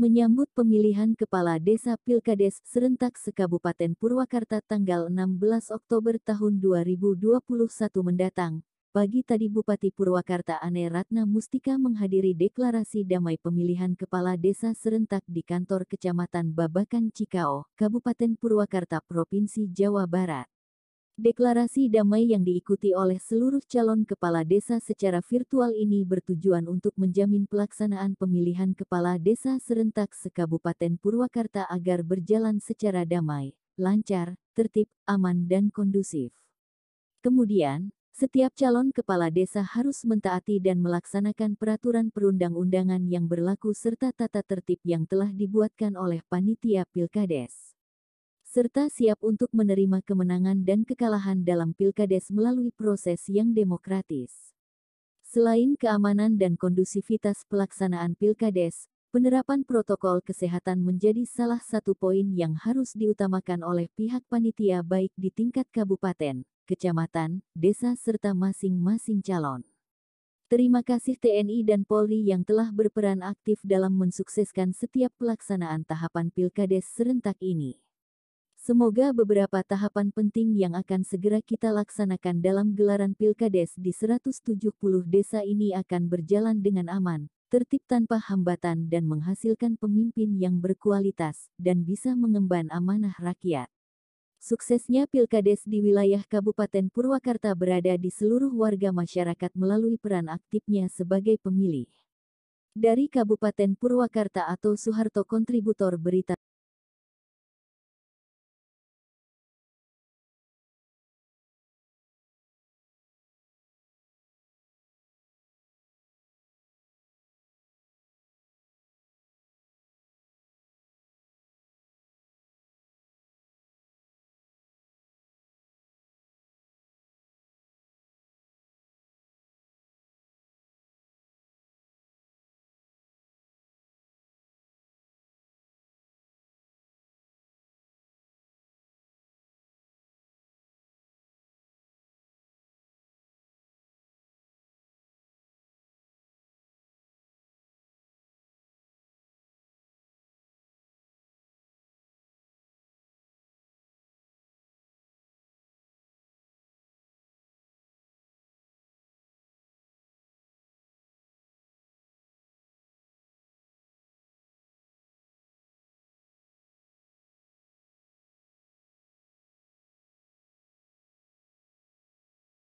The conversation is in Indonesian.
menyambut pemilihan Kepala Desa Pilkades serentak sekabupaten Purwakarta tanggal 16 Oktober tahun 2021 mendatang. Pagi tadi Bupati Purwakarta Ane Ratna Mustika menghadiri deklarasi damai pemilihan Kepala Desa serentak di kantor Kecamatan Babakan Cikao, Kabupaten Purwakarta, Provinsi Jawa Barat. Deklarasi damai yang diikuti oleh seluruh calon kepala desa secara virtual ini bertujuan untuk menjamin pelaksanaan pemilihan kepala desa serentak sekabupaten Purwakarta agar berjalan secara damai, lancar, tertib, aman dan kondusif. Kemudian, setiap calon kepala desa harus mentaati dan melaksanakan peraturan perundang-undangan yang berlaku serta tata tertib yang telah dibuatkan oleh panitia Pilkades serta siap untuk menerima kemenangan dan kekalahan dalam pilkades melalui proses yang demokratis. Selain keamanan dan kondusivitas pelaksanaan pilkades, penerapan protokol kesehatan menjadi salah satu poin yang harus diutamakan oleh pihak panitia baik di tingkat kabupaten, kecamatan, desa serta masing-masing calon. Terima kasih TNI dan Polri yang telah berperan aktif dalam mensukseskan setiap pelaksanaan tahapan Pilkades serentak ini. Semoga beberapa tahapan penting yang akan segera kita laksanakan dalam gelaran Pilkades di 170 desa ini akan berjalan dengan aman, tertib tanpa hambatan dan menghasilkan pemimpin yang berkualitas dan bisa mengemban amanah rakyat. Suksesnya Pilkades di wilayah Kabupaten Purwakarta berada di seluruh warga masyarakat melalui peran aktifnya sebagai pemilih. Dari Kabupaten Purwakarta atau Soeharto Kontributor Berita